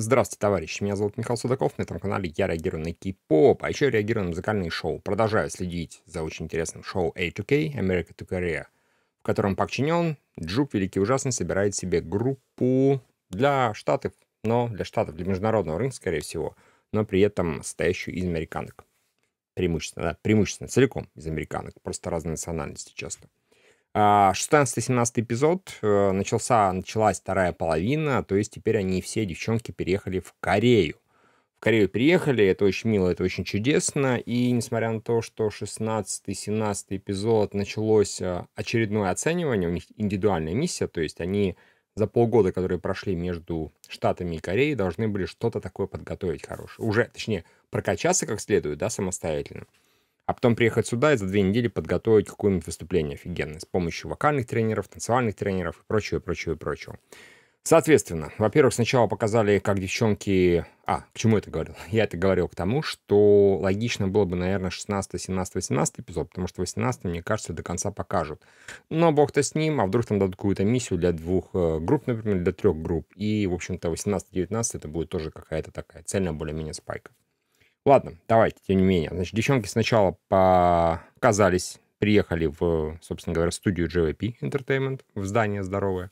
Здравствуйте, товарищи. Меня зовут Михаил Судаков. На этом канале я реагирую на кей-поп, а еще реагирую на музыкальные шоу. Продолжаю следить за очень интересным шоу A2K America to Korea, в котором Пак Чинен, Джук Великий Ужасный, собирает себе группу для штатов, но для штатов, для международного рынка, скорее всего, но при этом состоящую из американок. Преимущественно, да, преимущественно целиком из американок, просто разные национальности часто. 16-17 а, эпизод, э, начался, началась вторая половина, то есть теперь они все, девчонки, переехали в Корею. В Корею переехали, это очень мило, это очень чудесно, и несмотря на то, что 16-17 эпизод началось э, очередное оценивание, у них индивидуальная миссия, то есть они за полгода, которые прошли между Штатами и Кореей, должны были что-то такое подготовить хорошее. Уже, точнее, прокачаться как следует, да, самостоятельно а потом приехать сюда и за две недели подготовить какое-нибудь выступление офигенное с помощью вокальных тренеров, танцевальных тренеров и прочего, прочего, прочего. Соответственно, во-первых, сначала показали, как девчонки... А, к чему это говорил? Я это говорил к тому, что логично было бы, наверное, 16, 17, 18 эпизод, потому что 18, мне кажется, до конца покажут. Но бог-то с ним, а вдруг там дадут какую-то миссию для двух э, групп, например, для трех групп. И, в общем-то, 18-19 это будет тоже какая-то такая цельная более-менее спайка. Ладно, давайте, тем не менее. Значит, девчонки сначала показались, приехали в, собственно говоря, студию JVP Entertainment, в здание здоровое.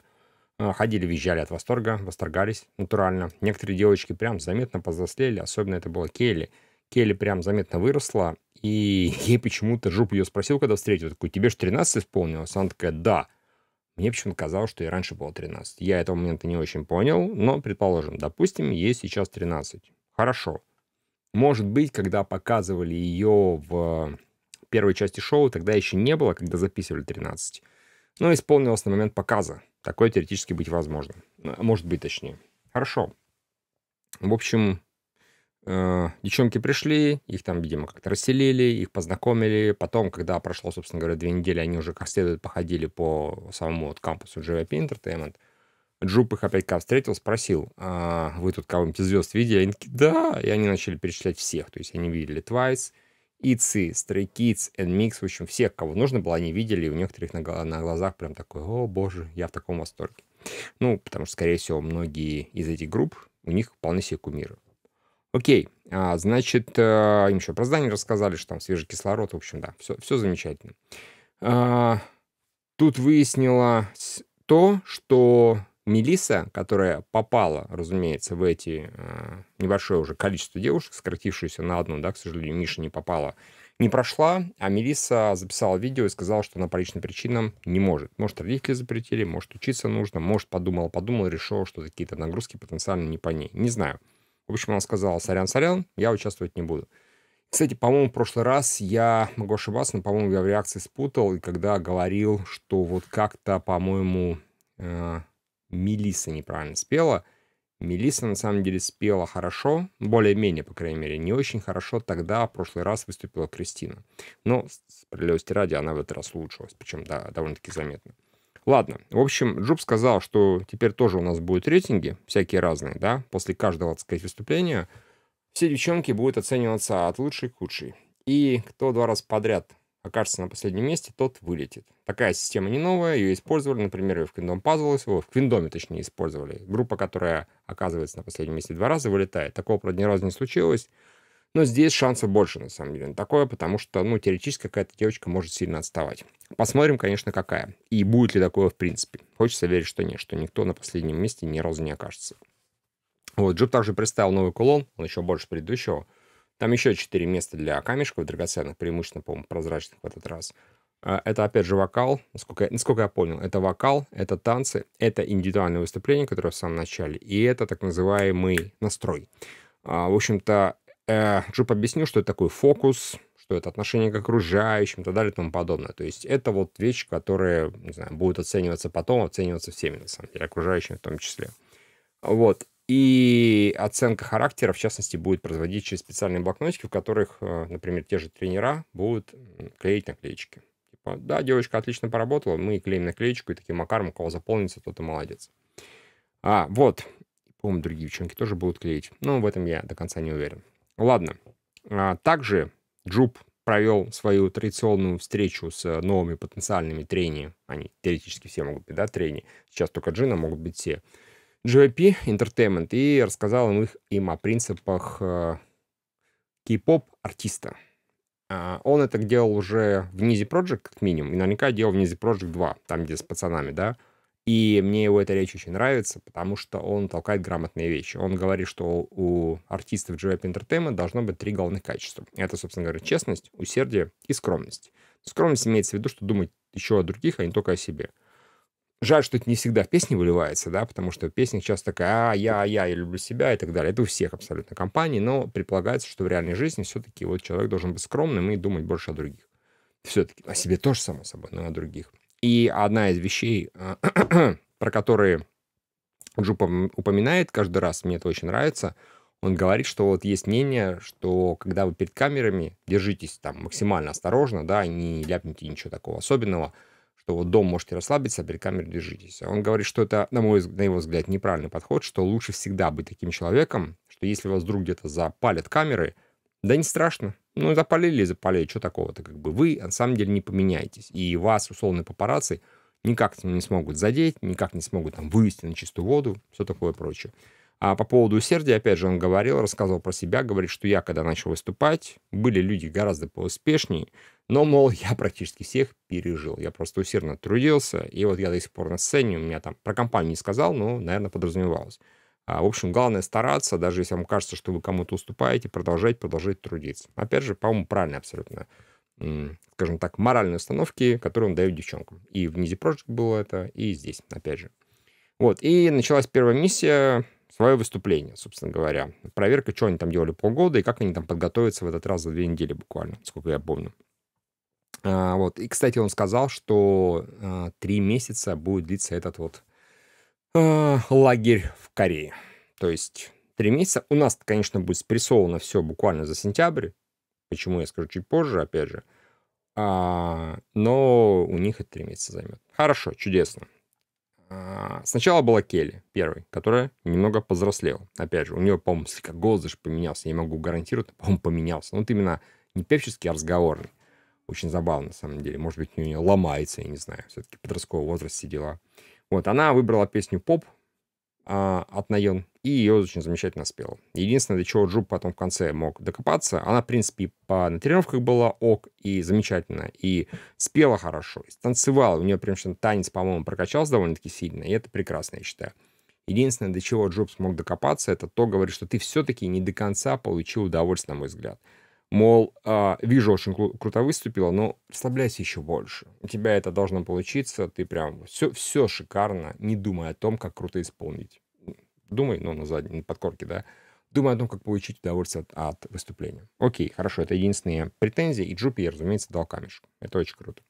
А, ходили, визжали от восторга, восторгались натурально. Некоторые девочки прям заметно повзрослели, особенно это была Келли. Келли прям заметно выросла, и ей почему-то Жуп ее спросил, когда встретил, такой, тебе же 13 исполнилось? Она такая, да. Мне почему-то казалось, что и раньше было 13. Я этого момента не очень понял, но, предположим, допустим, ей сейчас 13. Хорошо. Может быть, когда показывали ее в э, первой части шоу, тогда еще не было, когда записывали 13. Но исполнилось на момент показа. Такое теоретически быть возможно. А, может быть, точнее. Хорошо. В общем, э, девчонки пришли, их там, видимо, как-то расселили, их познакомили. Потом, когда прошло, собственно говоря, две недели, они уже как следует походили по самому вот кампусу GVP Entertainment. Джуп их опять когда встретил, спросил, а вы тут кого-нибудь из звезд видели? Они такие, да, и они начали перечислять всех, то есть они видели Twice, Itzy, Stray Kids, Nmix, в общем, всех, кого нужно было, они видели, и у некоторых на, на глазах прям такой, о боже, я в таком восторге. Ну, потому что, скорее всего, многие из этих групп, у них вполне себе кумиры. Окей, а, значит, а, им еще про здание рассказали, что там свежий кислород, в общем, да, все, все замечательно. А, тут выяснилось то, что Мелиса, которая попала, разумеется, в эти э, небольшое уже количество девушек, сократившуюся на одну, да, к сожалению, Миша не попала, не прошла, а Мелиса записала видео и сказала, что она по личным причинам не может. Может, родители запретили, может, учиться нужно, может, подумала, подумала, решила, что какие-то нагрузки потенциально не по ней. Не знаю. В общем, она сказала, сорян-сорян, я участвовать не буду. Кстати, по-моему, в прошлый раз я могу ошибаться, но, по-моему, я в реакции спутал, и когда говорил, что вот как-то, по-моему, э, Мелисса неправильно спела. Мелисса на самом деле спела хорошо, более-менее, по крайней мере, не очень хорошо. Тогда в прошлый раз выступила Кристина. Но, справедливости ради, она в этот раз улучшилась, причем да, довольно-таки заметно. Ладно, в общем, Джуб сказал, что теперь тоже у нас будут рейтинги, всякие разные, да, после каждого, так сказать, выступления все девчонки будут оцениваться от лучшей к худшей. И кто два раза подряд окажется на последнем месте, тот вылетит. Такая система не новая, ее использовали, например, и в Kingdom Puzzles, о, в Kingdom, точнее, использовали. Группа, которая оказывается на последнем месте два раза, вылетает. Такого, правда, ни разу не случилось. Но здесь шансов больше, на самом деле, на такое, потому что, ну, теоретически какая-то девочка может сильно отставать. Посмотрим, конечно, какая. И будет ли такое в принципе. Хочется верить, что нет, что никто на последнем месте ни разу не окажется. Вот, Джуп также представил новый кулон, он еще больше предыдущего. Там еще четыре места для камешков драгоценных, преимущественно, по-моему, прозрачных в этот раз. А, это, опять же, вокал, насколько, насколько я понял. Это вокал, это танцы, это индивидуальное выступление, которое в самом начале, и это так называемый настрой. А, в общем-то, э, Джуп объяснил, что это такой фокус, что это отношение к окружающим и так далее и тому подобное. То есть это вот вещи, которые, не знаю, будут оцениваться потом, оцениваться всеми, на самом деле, окружающими в том числе. Вот. И оценка характера, в частности, будет производить через специальные блокнотики, в которых, э, например, те же тренера будут клеить наклеечки. Типа, да, девочка отлично поработала, мы клеим наклеечку, и таким макаром, у кого заполнится, тот и молодец. А, вот. По-моему, другие девчонки тоже будут клеить. Но ну, в этом я до конца не уверен. Ладно. А, также Джуб провел свою традиционную встречу с новыми потенциальными трени. Они теоретически все могут быть, да, трени. Сейчас только Джина могут быть все JYP Entertainment и рассказал им, их, им о принципах э, кей-поп артиста. А, он это делал уже в Низи Project, как минимум, и наверняка делал в Низи Project 2, там, где с пацанами, да. И мне его эта речь очень нравится, потому что он толкает грамотные вещи. Он говорит, что у артистов JYP Entertainment должно быть три главных качества. Это, собственно говоря, честность, усердие и скромность. Скромность имеется в виду, что думать еще о других, а не только о себе. Жаль, что это не всегда в песне выливается, да, потому что песня часто такая, а, я, я, я люблю себя и так далее. Это у всех абсолютно компаний, но предполагается, что в реальной жизни все-таки вот человек должен быть скромным и думать больше о других. Все-таки о себе тоже, само собой, но о других. И одна из вещей, а, про которые Джуп упоминает каждый раз, мне это очень нравится, он говорит, что вот есть мнение, что когда вы перед камерами, держитесь там максимально осторожно, да, не ляпните ничего такого особенного, что вот дом можете расслабиться, а перед камерой держитесь. Он говорит, что это, на, мой, на его взгляд, неправильный подход, что лучше всегда быть таким человеком, что если вас вдруг где-то запалят камеры, да не страшно. Ну, запалили запалили, что такого-то, как бы вы на самом деле не поменяетесь. И вас, условно, папарацци никак не смогут задеть, никак не смогут там вывести на чистую воду, все такое прочее. А по поводу усердия, опять же, он говорил, рассказывал про себя, говорит, что я, когда начал выступать, были люди гораздо поуспешнее, но, мол, я практически всех пережил. Я просто усердно трудился, и вот я до сих пор на сцене, у меня там про компанию не сказал, но, наверное, подразумевалось. А, в общем, главное стараться, даже если вам кажется, что вы кому-то уступаете, продолжать, продолжать трудиться. Опять же, по-моему, правильно абсолютно скажем так, моральные установки, которые он дает девчонкам. И в Низи Project было это, и здесь, опять же. Вот, и началась первая миссия, свое выступление, собственно говоря. Проверка, что они там делали полгода, и как они там подготовятся в этот раз за две недели буквально, сколько я помню. А, вот. И, кстати, он сказал, что а, три месяца будет длиться этот вот а, лагерь в Корее. То есть три месяца. У нас, конечно, будет спрессовано все буквально за сентябрь. Почему, я скажу чуть позже, опять же. но у них это три месяца займет. Хорошо, чудесно. сначала была Келли, первый, которая немного повзрослела. Опять же, у нее, по-моему, слегка голос даже поменялся. Я не могу гарантировать, по-моему, поменялся. Но ну, вот именно не певческий, а разговорный. Очень забавно, на самом деле. Может быть, у нее ломается, я не знаю. Все-таки подростковый возраст сидела. Вот, она выбрала песню «Поп» а, от Найон и ее очень замечательно спела. Единственное, до чего Джуб потом в конце мог докопаться, она, в принципе, по, на тренировках была ок и замечательно, и спела хорошо, и танцевала. У нее прям что танец, по-моему, прокачался довольно-таки сильно, и это прекрасно, я считаю. Единственное, до чего Джобс мог докопаться, это то, говорит, что ты все-таки не до конца получил удовольствие, на мой взгляд мол, а, вижу, очень кру- круто выступила, но расслабляйся еще больше. У тебя это должно получиться, ты прям все, все шикарно, не думай о том, как круто исполнить. Думай, ну, на задней, на подкорке, да, Думай о том, как получить удовольствие от, от выступления. Окей, хорошо, это единственные претензии, и Джупи, разумеется, дал камешек. Это очень круто.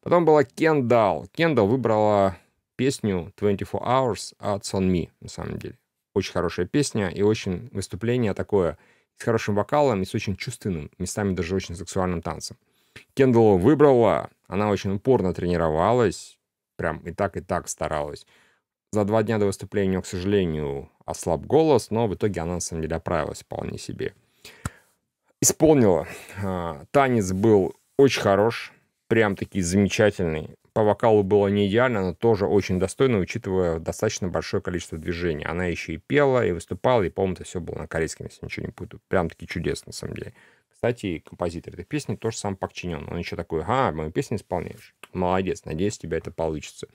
Потом была Кендал. Кендал выбрала песню 24 Hours от Son Me, на самом деле. Очень хорошая песня и очень выступление такое с хорошим вокалом и с очень чувственным, местами даже очень сексуальным танцем. Кендалл выбрала, она очень упорно тренировалась, прям и так, и так старалась. За два дня до выступления у нее, к сожалению, ослаб голос, но в итоге она, на самом деле, оправилась вполне себе. Исполнила. А, танец был очень хорош, прям таки замечательный по вокалу было не идеально, но тоже очень достойно, учитывая достаточно большое количество движений. Она еще и пела, и выступала, и, по-моему, это все было на корейском, если ничего не путаю. Прям-таки чудесно, на самом деле. Кстати, композитор этой песни тоже сам Пак Чинен. Он еще такой, а, мою песню исполняешь. Молодец, надеюсь, у тебя это получится.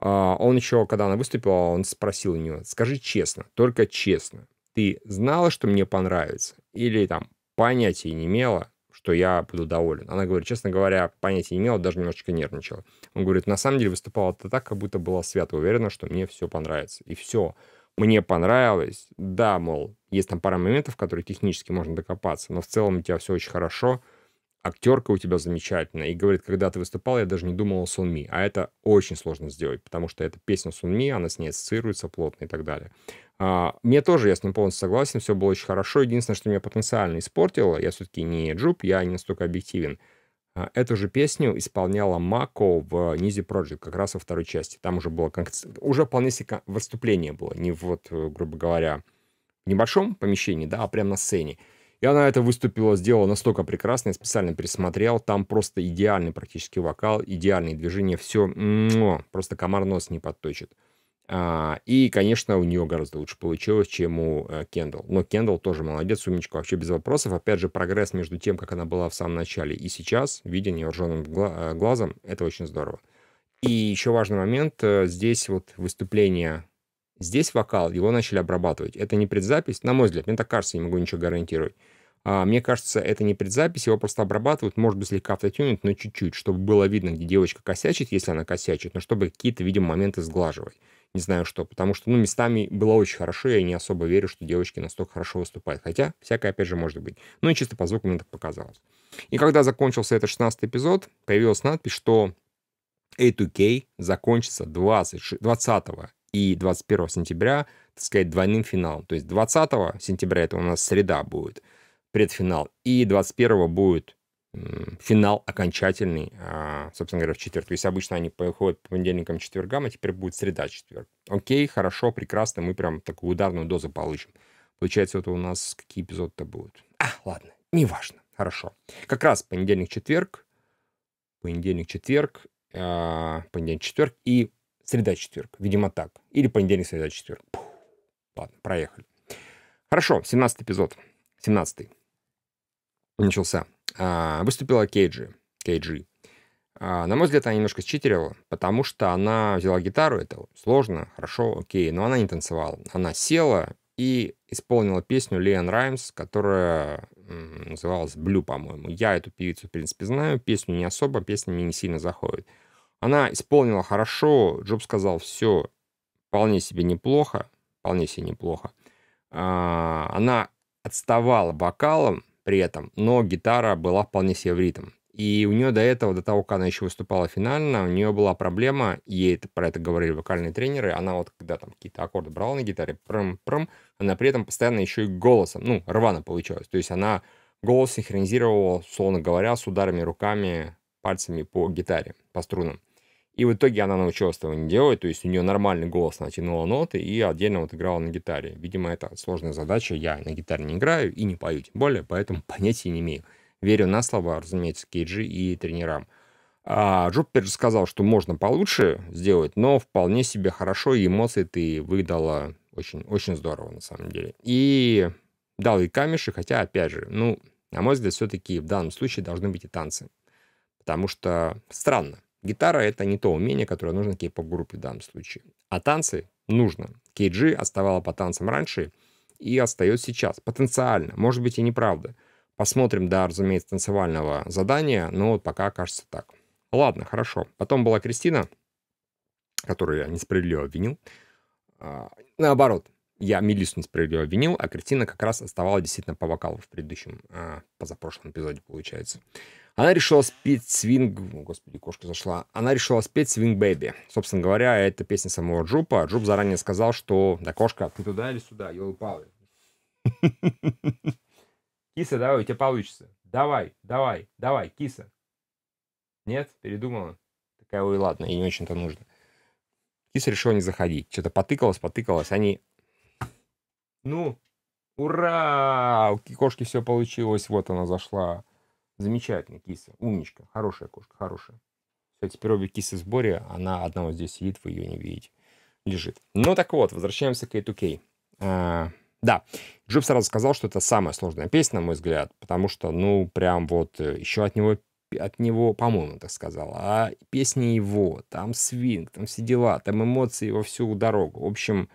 А, он еще, когда она выступила, он спросил у нее, скажи честно, только честно, ты знала, что мне понравится? Или там понятия не имела, что я буду доволен. Она говорит, честно говоря, понятия не имела, даже немножечко нервничала. Он говорит, на самом деле выступала это так, как будто была свято уверена, что мне все понравится. И все мне понравилось. Да, мол, есть там пара моментов, которые технически можно докопаться, но в целом у тебя все очень хорошо, актерка у тебя замечательная. И говорит, когда ты выступал, я даже не думал о Сунми. А это очень сложно сделать, потому что эта песня Сунми, она с ней ассоциируется плотно и так далее. А, мне тоже, я с ним полностью согласен, все было очень хорошо. Единственное, что меня потенциально испортило, я все-таки не джуп, я не настолько объективен. А, эту же песню исполняла Мако в Низи Project, как раз во второй части. Там уже было уже вполне себе выступление было, не вот, грубо говоря, в небольшом помещении, да, а прямо на сцене. И она это выступила, сделала настолько прекрасно, я специально пересмотрел, там просто идеальный практически вокал, идеальные движения, все, просто комар нос не подточит. А, и, конечно, у нее гораздо лучше получилось, чем у э, Кендалл. Но Кендалл тоже молодец, умничка, вообще без вопросов. Опять же, прогресс между тем, как она была в самом начале и сейчас, видя невооруженным э, глазом, это очень здорово. И еще важный момент, э, здесь вот выступление Здесь вокал, его начали обрабатывать. Это не предзапись, на мой взгляд, мне так кажется, не могу ничего гарантировать. А, мне кажется, это не предзапись, его просто обрабатывают, может быть, слегка автотюнят, но чуть-чуть, чтобы было видно, где девочка косячит, если она косячит, но чтобы какие-то, видимо, моменты сглаживать не знаю что, потому что, ну, местами было очень хорошо, я не особо верю, что девочки настолько хорошо выступают, хотя всякое, опять же, может быть. Ну и чисто по звуку мне так показалось. И когда закончился этот 16 эпизод, появилась надпись, что A2K закончится 20, 20 и 21 сентября, так сказать, двойным финалом. То есть 20 сентября это у нас среда будет, предфинал, и 21 будет финал окончательный а, собственно говоря, в четверг. То есть обычно они приходят по понедельникам, четвергам, а теперь будет среда, четверг. Окей, хорошо, прекрасно, мы прям такую ударную дозу получим. Получается, это у нас какие эпизоды-то будут? А, ладно, неважно, хорошо. Как раз понедельник-четверг, понедельник-четверг, а, понедельник-четверг и среда-четверг, видимо, так. Или понедельник-среда-четверг. Ладно, проехали. Хорошо, 17 эпизод. 17 начался. А, выступила Кейджи. Кейджи. А, на мой взгляд, она немножко читерила, потому что она взяла гитару, это сложно, хорошо, окей, но она не танцевала. Она села и исполнила песню Лиан Раймс, которая называлась «Блю», по-моему. Я эту певицу, в принципе, знаю, песню не особо, песня мне не сильно заходит. Она исполнила хорошо, Джоб сказал, все, вполне себе неплохо, вполне себе неплохо. А, она отставала вокалом при этом, но гитара была вполне себе в ритм. И у нее до этого, до того, как она еще выступала финально, у нее была проблема, ей это, про это говорили вокальные тренеры, она вот когда там какие-то аккорды брала на гитаре, прым-прым, она при этом постоянно еще и голосом, ну, рвано получалось. То есть она голос синхронизировала, словно говоря, с ударами руками, пальцами по гитаре, по струнам. И в итоге она научилась этого не делать, то есть у нее нормальный голос, натянула ноты и отдельно вот играла на гитаре. Видимо, это сложная задача, я на гитаре не играю и не пою, тем более, поэтому понятия не имею верю на слова, разумеется, Кейджи и тренерам. А Джуппер сказал, что можно получше сделать, но вполне себе хорошо, эмоции ты выдала очень, очень здорово, на самом деле. И дал и камеши, хотя, опять же, ну, на мой взгляд, все-таки в данном случае должны быть и танцы. Потому что странно. Гитара — это не то умение, которое нужно кей-поп-группе в данном случае. А танцы нужно. Кейджи отставала по танцам раньше и остается сейчас. Потенциально. Может быть, и неправда. правда. Посмотрим, да, разумеется, танцевального задания, но вот пока кажется так. Ладно, хорошо. Потом была Кристина, которую я несправедливо обвинил. А, наоборот, я Мелису несправедливо обвинил, а Кристина как раз оставалась действительно по вокалу в предыдущем, а, позапрошлом эпизоде, получается. Она решила спеть свинг... Господи, кошка зашла. Она решила спеть свинг бэби. Собственно говоря, это песня самого Джупа. Джуп заранее сказал, что... Да, кошка, ты туда или сюда? Йоу, Пауэлл. Киса, давай, у тебя получится. Давай, давай, давай, киса. Нет, передумала. Такая, ой, ладно, ей не очень-то нужно. Киса решила не заходить. Что-то потыкалась, потыкалась. Они... Ну, ура! У кошки все получилось. Вот она зашла. Замечательно, киса. Умничка. Хорошая кошка, хорошая. Все, теперь обе кисы в сборе. Она одна вот здесь сидит, вы ее не видите. Лежит. Ну так вот, возвращаемся к A2K. Да, Джоб сразу сказал, что это самая сложная песня, на мой взгляд, потому что, ну, прям вот э, еще от него от него, по-моему, так сказал, а песни его, там свинг, там все дела, там эмоции во всю дорогу. В общем,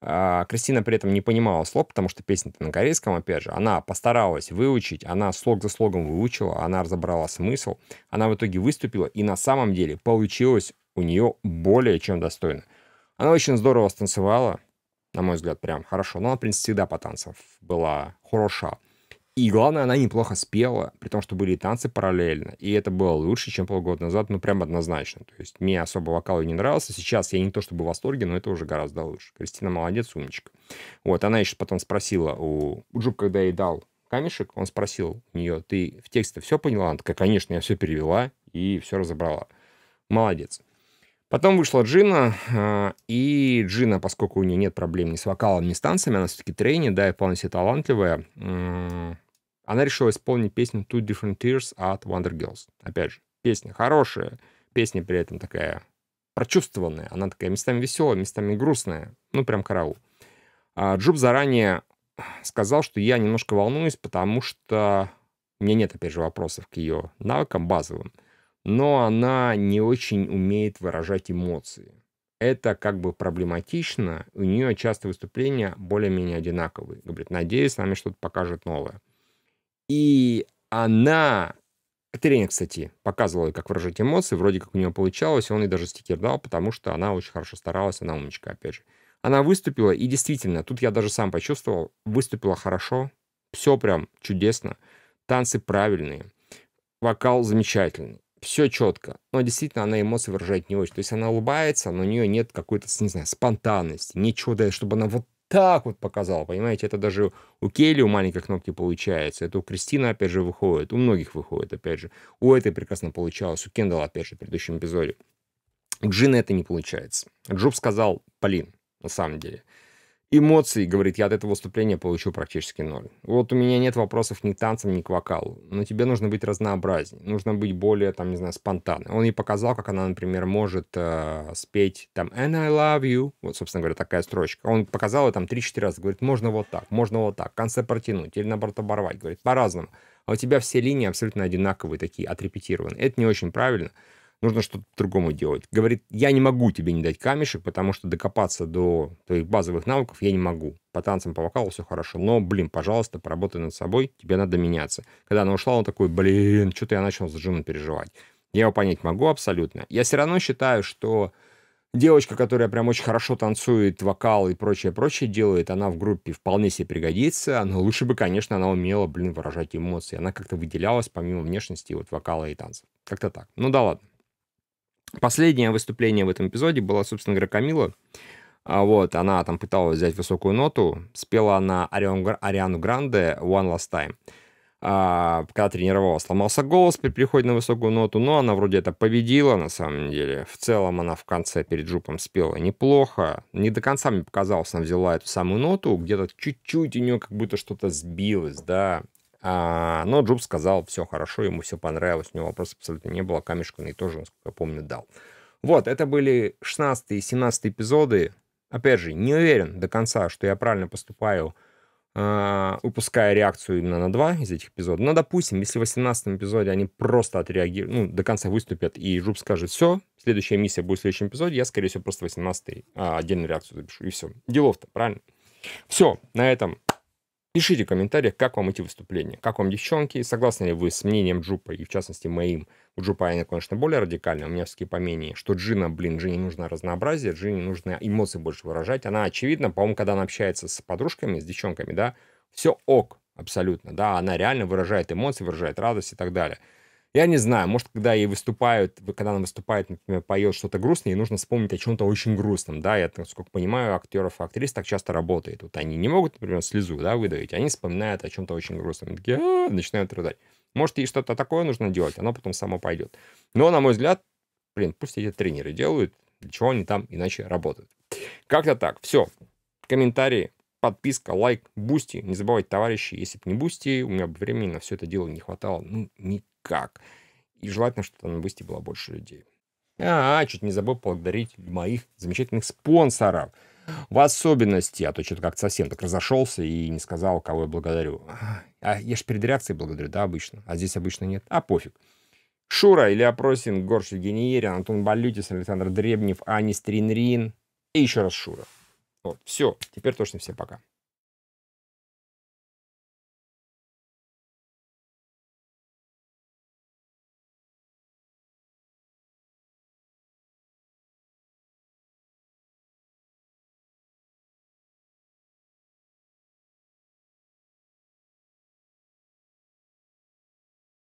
а, Кристина при этом не понимала слов, потому что песня-то на корейском, опять же. Она постаралась выучить, она слог за слогом выучила, она разобрала смысл, она в итоге выступила, и на самом деле получилось у нее более чем достойно. Она очень здорово станцевала, на мой взгляд, прям хорошо. Но она, в принципе, всегда по танцам была хороша. И главное, она неплохо спела, при том, что были и танцы параллельно. И это было лучше, чем полгода назад, ну, прям однозначно. То есть мне особо вокал не нравился. Сейчас я не то чтобы в восторге, но это уже гораздо лучше. Кристина молодец, умничка. Вот, она еще потом спросила у, у Джуб, когда ей дал камешек, он спросил у нее, ты в тексте все поняла? Она такая, конечно, я все перевела и все разобрала. Молодец. Потом вышла Джина, а, и Джина, поскольку у нее нет проблем ни с вокалом, ни с танцами, она все-таки трейни, да, и вполне себе талантливая, она решила исполнить песню Two Different Tears от Wonder Girls. Опять же, песня хорошая, песня при этом такая прочувствованная, она такая местами веселая, местами грустная, ну прям караул. А, Джуб заранее сказал, что я немножко волнуюсь, потому что у меня нет, опять же, вопросов к ее навыкам базовым – но она не очень умеет выражать эмоции. Это как бы проблематично, у нее часто выступления более-менее одинаковые. Говорит, надеюсь, с нами что-то покажет новое. И она... Тренер, кстати, показывал, как выражать эмоции, вроде как у нее получалось, он ей даже стикер дал, потому что она очень хорошо старалась, она умничка, опять же. Она выступила, и действительно, тут я даже сам почувствовал, выступила хорошо, все прям чудесно, танцы правильные, вокал замечательный все четко. Но действительно, она эмоции выражает не очень. То есть она улыбается, но у нее нет какой-то, не знаю, спонтанности, ничего, да, чтобы она вот так вот показала, понимаете, это даже у Келли у маленькой кнопки получается, это у Кристины, опять же, выходит, у многих выходит, опять же, у этой прекрасно получалось, у Кендала, опять же, в предыдущем эпизоде. У Джины это не получается. Джуб сказал, Полин, на самом деле, эмоций, говорит, я от этого выступления получу практически ноль. Вот у меня нет вопросов ни к танцам, ни к вокалу. Но тебе нужно быть разнообразнее, нужно быть более, там, не знаю, спонтанным. Он ей показал, как она, например, может э, спеть там «And I love you», вот, собственно говоря, такая строчка. Он показал ее там 3-4 раза, говорит, можно вот так, можно вот так, конце протянуть или, наоборот, оборвать, говорит, по-разному. А у тебя все линии абсолютно одинаковые такие, отрепетированные. Это не очень правильно нужно что-то другому делать. Говорит, я не могу тебе не дать камешек, потому что докопаться до твоих базовых навыков я не могу. По танцам, по вокалу все хорошо, но, блин, пожалуйста, поработай над собой, тебе надо меняться. Когда она ушла, он такой, блин, что-то я начал за переживать. Я его понять могу абсолютно. Я все равно считаю, что девочка, которая прям очень хорошо танцует, вокал и прочее-прочее делает, она в группе вполне себе пригодится, но лучше бы, конечно, она умела, блин, выражать эмоции. Она как-то выделялась помимо внешности вот вокала и танцев. Как-то так. Ну да ладно. Последнее выступление в этом эпизоде была, собственно говоря, Камила. А вот, она там пыталась взять высокую ноту, спела на Ариану Гранде «One Last Time». А, когда тренировала, сломался голос при переходе на высокую ноту, но она вроде это победила на самом деле. В целом она в конце перед жупом спела неплохо. Не до конца мне показалось, она взяла эту самую ноту, где-то чуть-чуть у нее как будто что-то сбилось, да. А, но Джобс сказал, все хорошо, ему все понравилось, у него вопросов абсолютно не было, а камешку и тоже, насколько я помню, дал. Вот, это были 16 и 17 эпизоды. Опять же, не уверен до конца, что я правильно поступаю, выпуская а, реакцию именно на два из этих эпизодов. Но, допустим, если в 18 эпизоде они просто отреагируют, ну, до конца выступят, и Жуб скажет, все, следующая миссия будет в следующем эпизоде, я, скорее всего, просто 18 э, а, отдельную реакцию запишу, и все. Делов-то, правильно? Все, на этом Пишите в комментариях, как вам эти выступления, как вам девчонки, согласны ли вы с мнением Джупа, и в частности моим. У Джупа они, конечно, более радикальны, у меня все-таки поменее, что Джина, блин, Джине нужно разнообразие, Джине нужно эмоции больше выражать. Она, очевидно, по-моему, когда она общается с подружками, с девчонками, да, все ок абсолютно, да, она реально выражает эмоции, выражает радость и так далее. Я не знаю, может, когда ей выступают, когда она выступает, например, поет что-то грустное, ей нужно вспомнить о чем-то очень грустном, да, я, насколько понимаю, актеров и актрис так часто работает. Вот они не могут, например, слезу, да, выдавить, они вспоминают о чем-то очень грустном, такие, а, начинают рыдать. Может, ей что-то такое нужно делать, оно потом само пойдет. Но, на мой взгляд, блин, пусть эти тренеры делают, для чего они там иначе работают. Как-то так, все. Комментарии, подписка, лайк, бусти. Не забывайте, товарищи, если бы не бусти, у меня бы времени на все это дело не хватало. Ну, не как. И желательно, чтобы на Бусти было больше людей. А, -а, а, чуть не забыл поблагодарить моих замечательных спонсоров. В особенности, а то что-то как-то совсем так разошелся и не сказал, кого я благодарю. А я же перед реакцией благодарю, да, обычно. А здесь обычно нет. А пофиг. Шура, Илья Просин, Горш Евгений Антон Балютис, Александр Дребнев, Ани Стринрин. И еще раз Шура. Вот, все. Теперь точно все пока.